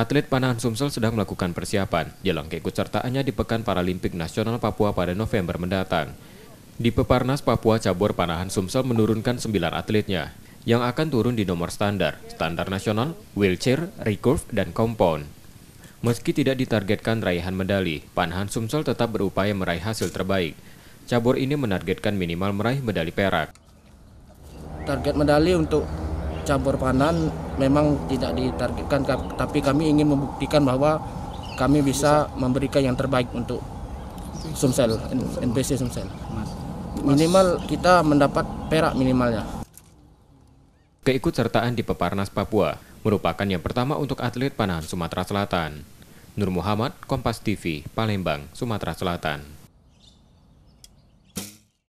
Atlet panahan Sumsel sedang melakukan persiapan jelang keikutsertaannya di Pekan Paralimpik Nasional Papua pada November mendatang. Di Peparnas Papua Cabur Panahan Sumsel menurunkan 9 atletnya yang akan turun di nomor standar, standar nasional, wheelchair, recurve, dan compound. Meski tidak ditargetkan raihan medali, Panahan Sumsel tetap berupaya meraih hasil terbaik. Cabur ini menargetkan minimal meraih medali perak. Target medali untuk campur panan memang tidak ditargetkan tapi kami ingin membuktikan bahwa kami bisa memberikan yang terbaik untuk Sumsel NPC Sumsel minimal kita mendapat perak minimalnya keikutsertaan di Peparnas Papua merupakan yang pertama untuk atlet panahan Sumatera Selatan Nur Muhammad Kompas TV Palembang Sumatera Selatan